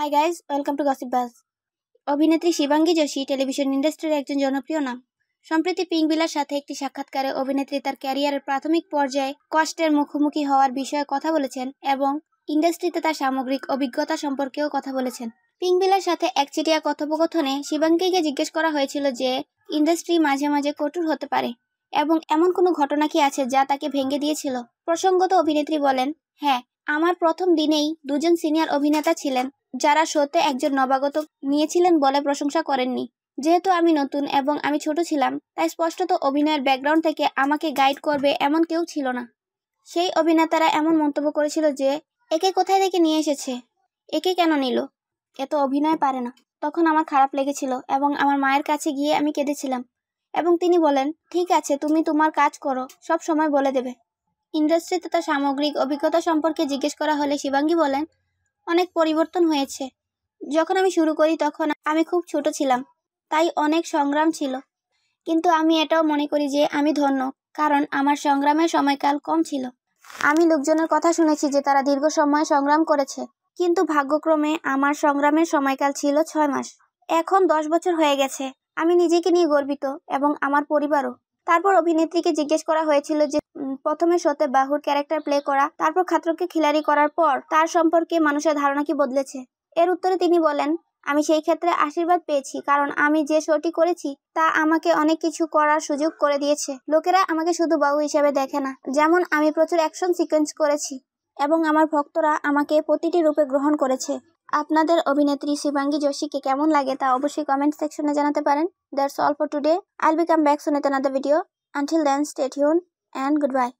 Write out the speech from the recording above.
high guys welcome to gossip bus অভিনেত্রী Shivangi Joshi television ইন্ডাস্ট্রির একজন জনপ্রিয় নাম সম্প্রতি পিংবিলার সাথে একটি সাক্ষাৎকারে অভিনেত্রী তার ক্যারিয়ারের প্রাথমিক পর্যায়ে কষ্টের মুখোমুখি হওয়ার বিষয়ে কথা বলেছেন এবং ইন্ডাস্ট্রিতে তার সামগ্রিক অভিজ্ঞতা সম্পর্কেও কথা বলেছেন পিংবিলার সাথে একচেটিয়া কথোপকথনে শিবাঙ্গীকে জিজ্ঞেস করা হয়েছিল যে ইন্ডাস্ট্রি মাঝে মাঝে কঠোর হতে পারে এবং এমন কোনো ঘটনা কি আছে যা তাকে ভেঙে দিয়েছিল প্রসঙ্গত অভিনেত্রী বলেন হ্যাঁ আমার প্রথম দিনেই দুজন সিনিয়র অভিনেতা ছিলেন যারা শোতে একজন নবাগত নিয়েছিলেন বলে প্রশংসা করেননি যেহেতু আমি নতুন এবং আমি ছোট ছিলাম তাই স্পষ্টত অভিনয়ের ব্যাকগ্রাউন্ড থেকে আমাকে গাইড করবে এমন কেউ ছিল না সেই অভিনেতারা এমন মন্তব্য করেছিল যে একে কোথায় থেকে নিয়ে এসেছে একে কেন নিল এ তো অভিনয় পারে না তখন আমার খারাপ লেগেছিল এবং আমার মায়ের কাছে গিয়ে আমি কেঁদেছিলাম এবং তিনি বলেন ঠিক আছে তুমি তোমার কাজ করো সব সময় বলে দেবে ইন্ডাস্ট্রিতে তার সামগ্রিক অভিজ্ঞতা সম্পর্কে জিজ্ঞেস করা হলে শিবাঙ্গী বলেন অনেক পরিবর্তন হয়েছে যখন আমি শুরু করি তখন আমি খুব ছোট ছিলাম তাই অনেক সংগ্রাম ছিল কিন্তু আমি এটাও মনে করি যে আমি ধন্য কারণ আমার সংগ্রামের সময়কাল কম ছিল আমি লোকজনের কথা শুনেছি যে তারা দীর্ঘ সময় সংগ্রাম করেছে কিন্তু ভাগ্যক্রমে আমার সংগ্রামের সময়কাল ছিল ছয় মাস এখন দশ বছর হয়ে গেছে আমি নিজেকে নিয়ে গর্বিত এবং আমার পরিবারও তারপর অভিনেত্রীকে জিজ্ঞেস করা হয়েছিল যে প্রথমে শোতে বাহুর ক্যারেক্টার প্লে করা তারপর খাত্রকে খিলাড়ি করার পর তার সম্পর্কে মানুষের ধারণা কি বদলেছে এর উত্তরে তিনি বলেন আমি সেই ক্ষেত্রে আশীর্বাদ পেয়েছি কারণ আমি যে শোটি করেছি তা আমাকে অনেক কিছু করার সুযোগ করে দিয়েছে লোকেরা আমাকে শুধু বাহু হিসেবে দেখে না যেমন আমি প্রচুর অ্যাকশন সিকোয়েন্স করেছি এবং আমার ভক্তরা আমাকে প্রতিটি রূপে গ্রহণ করেছে আপনাদের অভিনেত্রী শিবাঙ্গী যোশীকে কেমন লাগে তা অবশ্যই কমেন্ট সেকশনে জানাতে পারেন that's all for today I'll be come back soon এত ভিডিও আনটিল দেন স্টেট হিউন অ্যান্ড গুড বাই